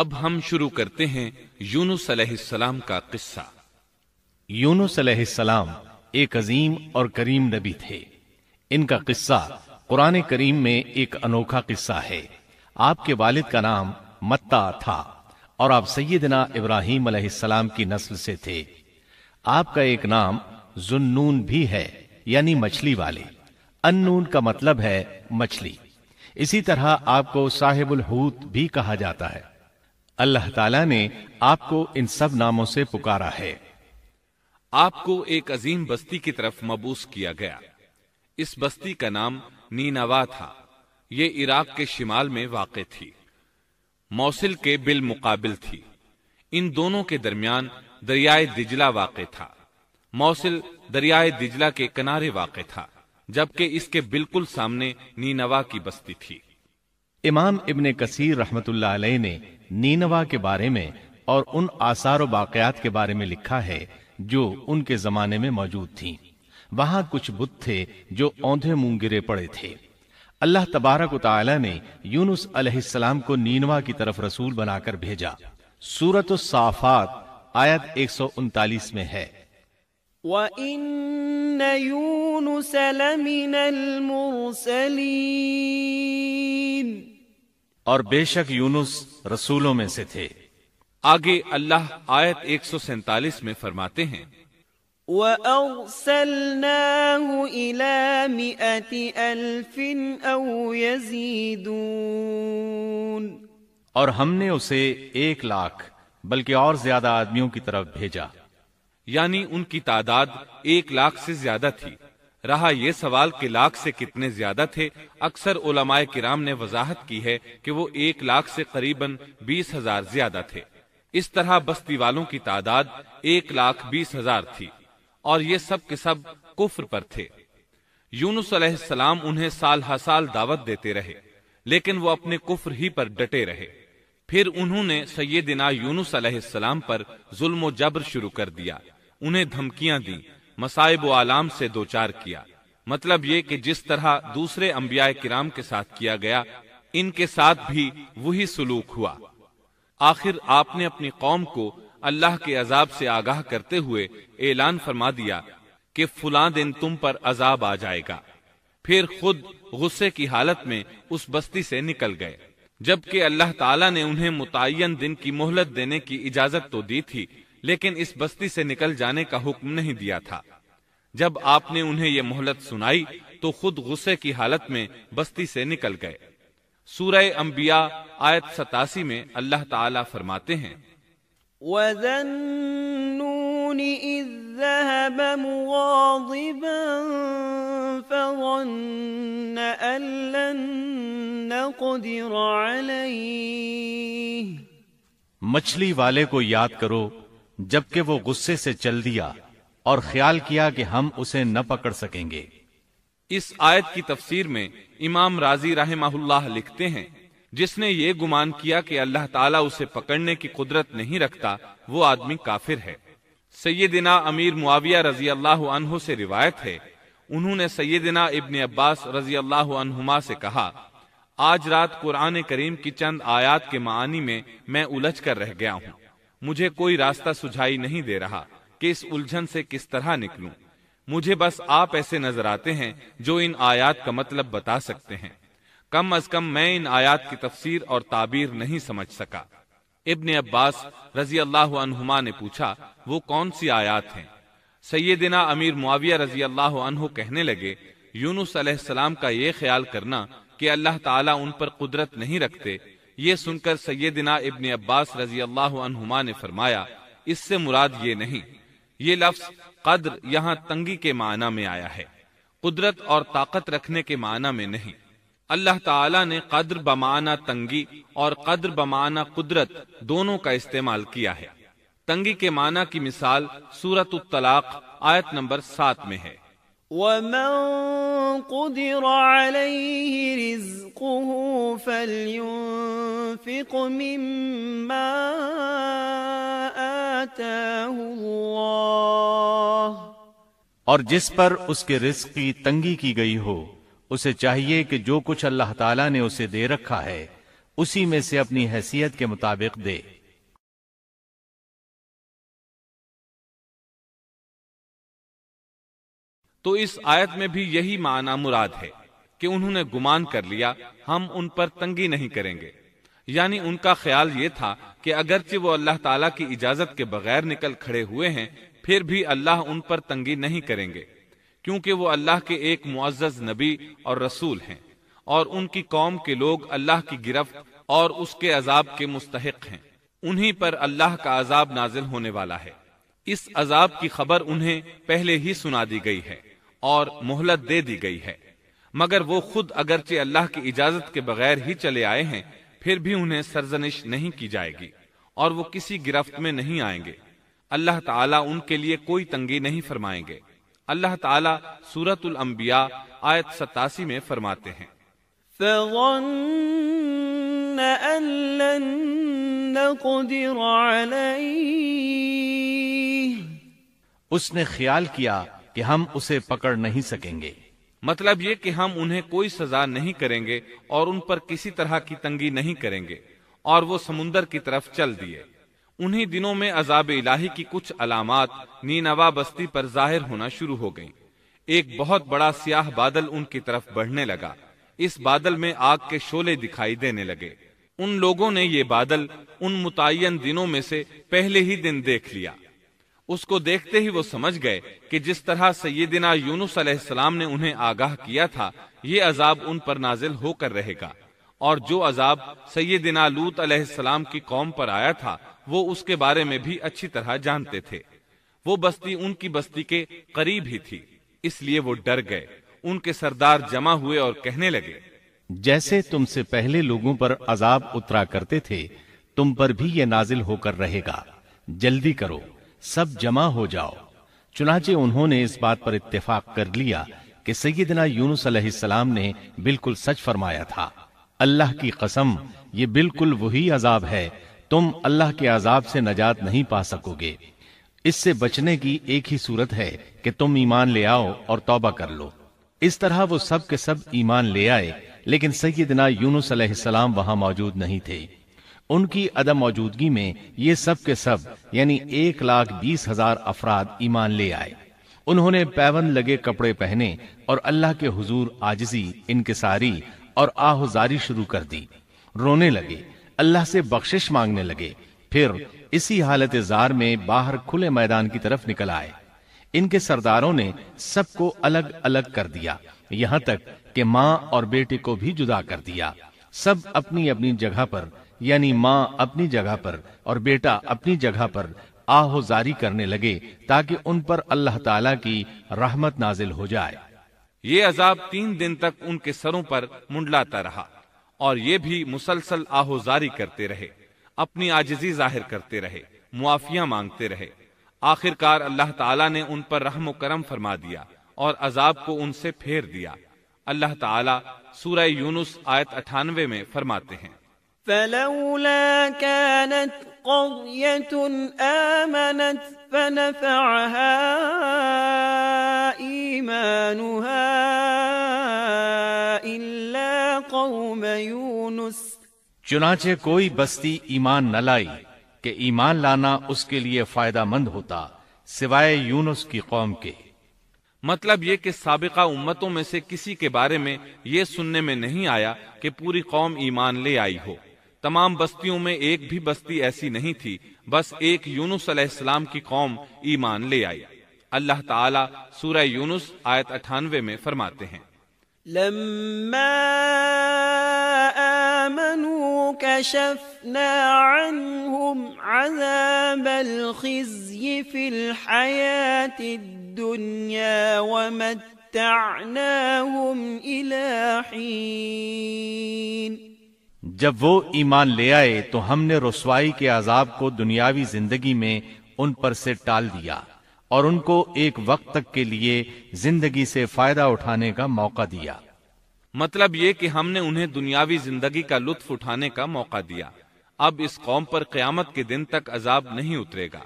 اب ہم شروع کرتے ہیں یونس علیہ السلام کا قصہ یونس علیہ السلام ایک عظیم اور کریم نبی تھے ان کا قصہ قرآن کریم میں ایک انوکھا قصہ ہے آپ کے والد کا نام متا تھا اور آپ سیدنا ابراہیم علیہ السلام کی نسل سے تھے آپ کا ایک نام زنون بھی ہے یعنی مچھلی والے انون کا مطلب ہے مچھلی اسی طرح آپ کو صاحب الحوت بھی کہا جاتا ہے اللہ تعالیٰ نے آپ کو ان سب ناموں سے پکارا ہے آپ کو ایک عظیم بستی کی طرف مبوس کیا گیا اس بستی کا نام نینوا تھا یہ عراق کے شمال میں واقع تھی موصل کے بالمقابل تھی ان دونوں کے درمیان دریائے دجلہ واقع تھا موصل دریائے دجلہ کے کنارے واقع تھا جبکہ اس کے بالکل سامنے نینوا کی بستی تھی امام ابن کثیر رحمت اللہ علیہ نے نینوا کے بارے میں اور ان آثار و واقعات کے بارے میں لکھا ہے جو ان کے زمانے میں موجود تھیں وہاں کچھ بت تھے جو اوندھے مونگرے پڑے تھے اللہ تبارک و تعالی نے یونس علیہ السلام کو نینوا کی طرف رسول بنا کر بھیجا سورت الصافات آیت ایک سو انتالیس میں ہے اور بے شک یونس رسولوں میں سے تھے آگے اللہ آیت ایک سو سینتالیس میں فرماتے ہیں وَأَرْسَلْنَاهُ إِلَى مِئَةِ أَلْفٍ أَوْ يَزِيدُونَ اور ہم نے اسے ایک لاکھ بلکہ اور زیادہ آدمیوں کی طرف بھیجا یعنی ان کی تعداد ایک لاکھ سے زیادہ تھی رہا یہ سوال کہ لاکھ سے کتنے زیادہ تھے اکثر علماء کرام نے وضاحت کی ہے کہ وہ ایک لاکھ سے قریباً بیس ہزار زیادہ تھے اس طرح بستی والوں کی تعداد ایک لاکھ بیس ہزار تھی اور یہ سب سب کے کفر پر تھے یونس علیہ السلام انہیں سال ہر سال دعوت دیتے رہے لیکن وہ اپنے کفر ہی پر ڈٹے رہے پھر انہوں نے سیدنا یونس علیہ السلام پر ظلم و جبر شروع کر دیا انہیں دھمکیاں دی مسائب و عالم سے دوچار کیا مطلب یہ کہ جس طرح دوسرے انبیاء کرام کے ساتھ کیا گیا ان کے ساتھ بھی وہی سلوک ہوا آخر آپ نے اپنی قوم کو اللہ کے عذاب سے آگاہ کرتے ہوئے اعلان فرما دیا کہ فلاں تم پر عذاب آ جائے گا پھر خود غصے کی حالت میں اس بستی سے نکل گئے جبکہ اللہ تعالیٰ نے انہیں متعین دن کی مہلت دینے کی اجازت تو دی تھی لیکن اس بستی سے نکل جانے کا حکم نہیں دیا تھا جب آپ نے انہیں یہ مہلت سنائی تو خود غصے کی حالت میں بستی سے نکل گئے سورہ انبیاء آیت ستاسی میں اللہ تعالی فرماتے ہیں وَذَنُّونِ اِذْ ذَهَبَ مُغَاضِبًا فَظَنَّ أَلَّنَّ قُدِرَ عَلَيْهِ مچھلی والے کو یاد کرو جبکہ وہ غصے سے چل دیا اور خیال کیا کہ ہم اسے نہ پکڑ سکیں گے اس آیت کی تفسیر میں امام راضی رحمہ اللہ لکھتے ہیں جس نے یہ گمان کیا کہ اللہ تعالیٰ اسے پکڑنے کی قدرت نہیں رکھتا وہ آدمی کافر ہے سیدنا امیر معاویہ رضی اللہ عنہ سے روایت ہے انہوں نے سیدنا ابن عباس رضی اللہ عنہما سے کہا آج رات قرآن کریم کی چند آیات کے معنی میں میں الجھ کر رہ گیا ہوں مجھے کوئی راستہ سجھائی نہیں دے رہا کہ اس الجھن سے کس طرح نکلوں مجھے بس آپ ایسے نظر آتے ہیں جو ان آیات کا مطلب بتا سکتے ہیں کم از کم میں ان آیات کی تفسیر اور تعبیر نہیں سمجھ سکا ابن عباس رضی اللہ عنہما نے پوچھا وہ کون سی آیات ہیں سیدنا امیر معاویہ رضی اللہ عنہ کہنے لگے یونس علیہ السلام کا یہ خیال کرنا کہ اللہ تعالیٰ ان پر قدرت نہیں رکھتے یہ سن کر سیدنا ابن عباس رضی اللہ عنہما نے فرمایا اس سے مراد یہ نہیں یہ لفظ قدر یہاں تنگی کے معنی میں آیا ہے قدرت اور طاقت رکھنے کے معنی میں نہیں اللہ تعالیٰ نے قدر بمانہ تنگی اور قدر بمانہ قدرت دونوں کا استعمال کیا ہے تنگی کے معنی کی مثال سورت الطلاق آیت نمبر سات میں ہے وَمَن اور جس پر اس کے رزق کی تنگی کی گئی ہو اسے چاہیے کہ جو کچھ اللہ تعالیٰ نے اسے دے رکھا ہے اسی میں سے اپنی حیثیت کے مطابق دے تو اس آیت میں بھی یہی معنی مراد ہے کہ انہوں نے گمان کر لیا ہم ان پر تنگی نہیں کریں گے یعنی ان کا خیال یہ تھا کہ اگرچہ وہ اللہ تعالیٰ کی اجازت کے بغیر نکل کھڑے ہوئے ہیں پھر بھی اللہ ان پر تنگی نہیں کریں گے کیونکہ وہ اللہ کے ایک معزز نبی اور رسول ہیں اور ان کی قوم کے لوگ اللہ کی گرفت اور اس کے کے عذاب مستحق ہیں انہی پر اللہ کا عذاب نازل ہونے والا ہے اس عذاب کی خبر انہیں پہلے ہی سنا دی گئی ہے اور مہلت دے دی گئی ہے مگر وہ خود اگرچہ اللہ کی اجازت کے بغیر ہی چلے آئے ہیں پھر بھی انہیں سرزنش نہیں کی جائے گی اور وہ کسی گرفت میں نہیں آئیں گے اللہ تعالیٰ ان کے لیے کوئی تنگی نہیں فرمائیں گے اللہ تعالیٰ سورت الانبیاء آیت ستاسی میں فرماتے ہیں اس نے خیال کیا کہ ہم اسے پکڑ نہیں سکیں گے مطلب یہ کہ ہم انہیں کوئی سزا نہیں کریں گے اور ان پر کسی طرح کی تنگی نہیں کریں گے اور وہ سمندر کی طرف چل دیے انہی دنوں میں عذاب الہی کی کچھ علامات نینوا بستی پر ظاہر ہونا شروع ہو گئیں ایک بہت بڑا سیاہ بادل ان کی طرف بڑھنے لگا اس بادل میں آگ کے شولے دکھائی دینے لگے ان لوگوں نے یہ بادل ان متعین دنوں میں سے پہلے ہی دن دیکھ لیا اس کو دیکھتے ہی وہ سمجھ گئے کہ جس طرح سیدنا یونس علیہ السلام نے انہیں آگاہ کیا تھا یہ عذاب ان پر نازل ہو کر رہے گا اور جو عذاب سیدنا لوت علیہ السلام کی قوم پر آیا تھا وہ اس کے بارے میں بھی اچھی طرح جانتے تھے وہ بستی ان کی بستی کے قریب ہی تھی اس لیے وہ ڈر گئے ان کے سردار جمع ہوئے اور کہنے لگے جیسے تم سے پہلے لوگوں پر عذاب اترا کرتے تھے تم پر بھی یہ نازل ہو کر رہے گا جلدی کرو سب جمع ہو جاؤ چنانچہ انہوں نے اس بات پر اتفاق کر لیا کہ سیدنا یونس علیہ السلام نے بالکل سچ فرمایا تھا اللہ کی قسم یہ بالکل وہی عذاب ہے تم اللہ کے عذاب سے نجات نہیں پا سکو گے اس سے بچنے کی ایک ہی صورت ہے کہ تم ایمان لے آؤ اور توبہ کر لو اس طرح وہ سب کے سب ایمان لے آئے لیکن سیدنا یونس علیہ السلام وہاں موجود نہیں تھے ان کی عدم موجودگی میں یہ سب کے سب یعنی ایک لاکھ بیس ہزار افراد ایمان لے آئے انہوں نے پیون لگے کپڑے پہنے اور اللہ کے حضور آجزی انکساری اور آہوزاری شروع کر دی رونے لگے اللہ سے بخشش مانگنے لگے پھر اسی حالت زار میں باہر کھلے میدان کی طرف نکل آئے ان کے سرداروں نے سب کو الگ الگ کر دیا یہاں تک کہ ماں اور بیٹے کو بھی جدا کر دیا سب اپنی اپنی جگہ پر یعنی ماں اپنی جگہ پر اور بیٹا اپنی جگہ پر آہوزاری کرنے لگے تاکہ ان پر اللہ تعالی کی رحمت نازل ہو جائے یہ عذاب تین دن تک ان کے سروں پر منڈلاتا رہا اور یہ بھی مسلسل آہوزاری کرتے رہے اپنی آجزی ظاہر کرتے رہے معافیاں مانگتے رہے آخر کار اللہ تعالیٰ نے ان پر رحم و کرم فرما دیا اور عذاب کو ان سے پھیر دیا اللہ تعالیٰ سورہ یونس آیت اٹھانوے میں فرماتے ہیں فلولا كانت آمنت فنفعها إيمانها إلا قوم يونس چنانچہ کوئی بستی ایمان نہ لائی کہ ایمان لانا اس کے لیے فائدہ مند ہوتا سوائے یونس کی قوم کے مطلب یہ کہ سابقہ امتوں میں سے کسی کے بارے میں یہ سننے میں نہیں آیا کہ پوری قوم ایمان لے آئی ہو تمام بستیوں میں ایک بھی بستی ایسی نہیں تھی بس ایک یونس علیہ السلام کی قوم ایمان لے آئی اللہ تعالیٰ سورہ یونس آیت اٹھانوے میں فرماتے ہیں لما آمنوا كشفنا عنهم عذاب الخزي في الحياة الدنيا ومتعناهم إلى حين جب وہ ایمان لے آئے تو ہم نے رسوائی کے عذاب کو دنیاوی زندگی میں ان پر سے ٹال دیا اور ان کو ایک وقت تک کے لیے زندگی سے فائدہ اٹھانے کا موقع دیا مطلب یہ کہ ہم نے انہیں دنیاوی زندگی کا لطف اٹھانے کا موقع دیا اب اس قوم پر قیامت کے دن تک عذاب نہیں اترے گا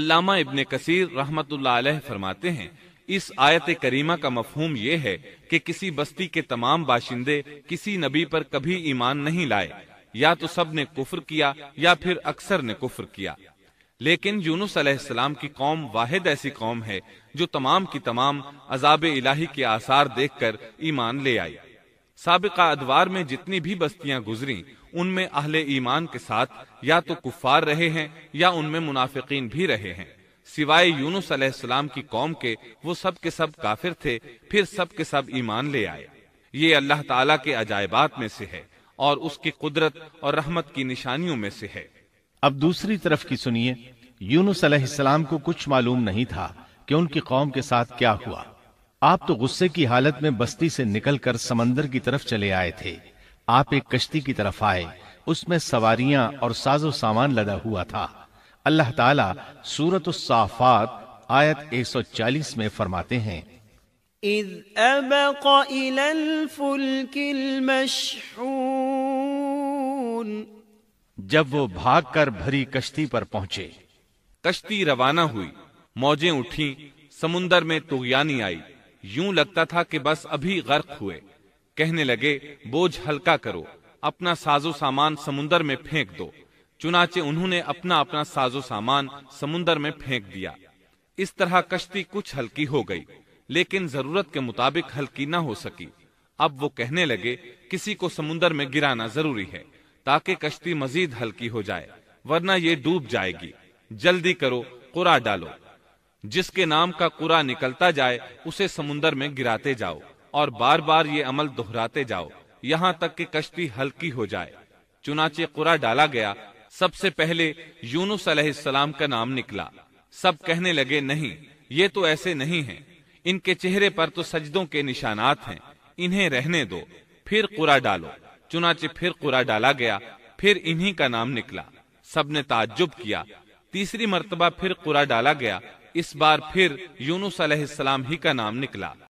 علامہ ابن کثیر رحمت اللہ علیہ فرماتے ہیں اس آیت کریمہ کا مفہوم یہ ہے کہ کسی بستی کے تمام باشندے کسی نبی پر کبھی ایمان نہیں لائے یا تو سب نے کفر کیا یا پھر اکثر نے کفر کیا لیکن یونس علیہ السلام کی قوم واحد ایسی قوم ہے جو تمام کی تمام عذاب الہی کے آثار دیکھ کر ایمان لے آئی سابقہ ادوار میں جتنی بھی بستیاں گزری ان میں اہل ایمان کے ساتھ یا تو کفار رہے ہیں یا ان میں منافقین بھی رہے ہیں سوائے یونس علیہ السلام کی قوم کے وہ سب کے سب کافر تھے پھر سب کے سب ایمان لے آئے یہ اللہ تعالیٰ کے عجائبات میں سے ہے اور اس کی قدرت اور رحمت کی نشانیوں میں سے ہے اب دوسری طرف کی سنیے یونس علیہ السلام کو کچھ معلوم نہیں تھا کہ ان کی قوم کے ساتھ کیا ہوا آپ تو غصے کی حالت میں بستی سے نکل کر سمندر کی طرف چلے آئے تھے آپ ایک کشتی کی طرف آئے اس میں سواریاں اور ساز و سامان لدا ہوا تھا اللہ تعالیٰ سورت الصافات آیت 140 میں فرماتے ہیں جب وہ بھاگ کر بھری کشتی پر پہنچے کشتی روانہ ہوئی موجیں اٹھیں سمندر میں تغیانی آئی یوں لگتا تھا کہ بس ابھی غرق ہوئے کہنے لگے بوجھ ہلکا کرو اپنا سازو سامان سمندر میں پھینک دو چنانچہ انہوں نے اپنا اپنا ساز و سامان سمندر میں پھینک دیا اس طرح کشتی کچھ ہلکی ہو گئی لیکن ضرورت کے مطابق ہلکی نہ ہو سکی اب وہ کہنے لگے کسی کو سمندر میں گرانا ضروری ہے تاکہ کشتی مزید ہلکی ہو جائے ورنہ یہ ڈوب جائے گی جلدی کرو قرا ڈالو جس کے نام کا قرا نکلتا جائے اسے سمندر میں گراتے جاؤ اور بار بار یہ عمل دہراتے جاؤ یہاں تک کہ کشتی ہلکی ہو جائے چنانچہ قرا ڈالا گیا سب سے پہلے یونس علیہ السلام کا نام نکلا سب کہنے لگے نہیں یہ تو ایسے نہیں ہیں ان کے چہرے پر تو سجدوں کے نشانات ہیں انہیں رہنے دو پھر قرا ڈالو چنانچہ پھر قرا ڈالا گیا پھر انہی کا نام نکلا سب نے تعجب کیا تیسری مرتبہ پھر قرا ڈالا گیا اس بار پھر یونس علیہ السلام ہی کا نام نکلا